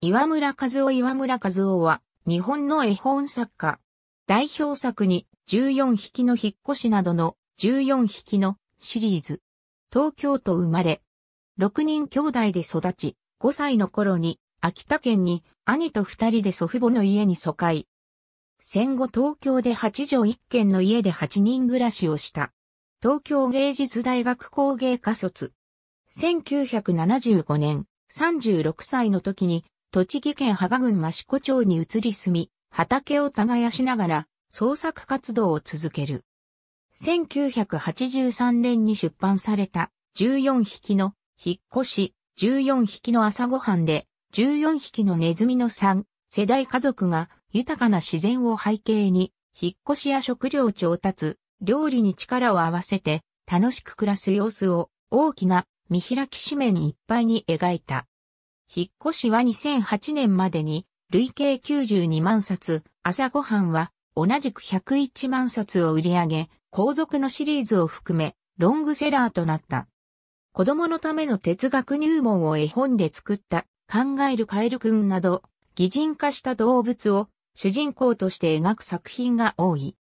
岩村和夫岩村和夫は、日本の絵本作家。代表作に、14匹の引っ越しなどの、14匹のシリーズ。東京都生まれ。6人兄弟で育ち、5歳の頃に、秋田県に、兄と二人で祖父母の家に疎開。戦後東京で8畳1軒の家で8人暮らしをした。東京芸術大学工芸科卒。1975年、36歳の時に栃木県芳賀郡益子町に移り住み、畑を耕しながら創作活動を続ける。1983年に出版された14匹の引っ越し、14匹の朝ごはんで14匹のネズミの3世代家族が豊かな自然を背景に引っ越しや食料調達、料理に力を合わせて楽しく暮らす様子を大きな見開き紙面いっぱいに描いた。引っ越しは2008年までに、累計92万冊、朝ごはんは同じく101万冊を売り上げ、後続のシリーズを含め、ロングセラーとなった。子供のための哲学入門を絵本で作った、考えるカエルくんなど、擬人化した動物を主人公として描く作品が多い。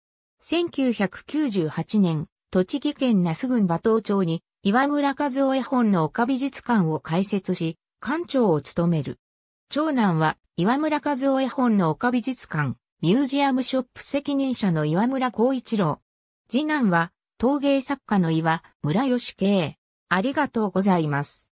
1998年、栃木県那須郡馬頭町に岩村和夫絵本の丘美術館を開設し、館長を務める。長男は岩村和夫絵本の丘美術館、ミュージアムショップ責任者の岩村光一郎。次男は陶芸作家の岩村義慶。ありがとうございます。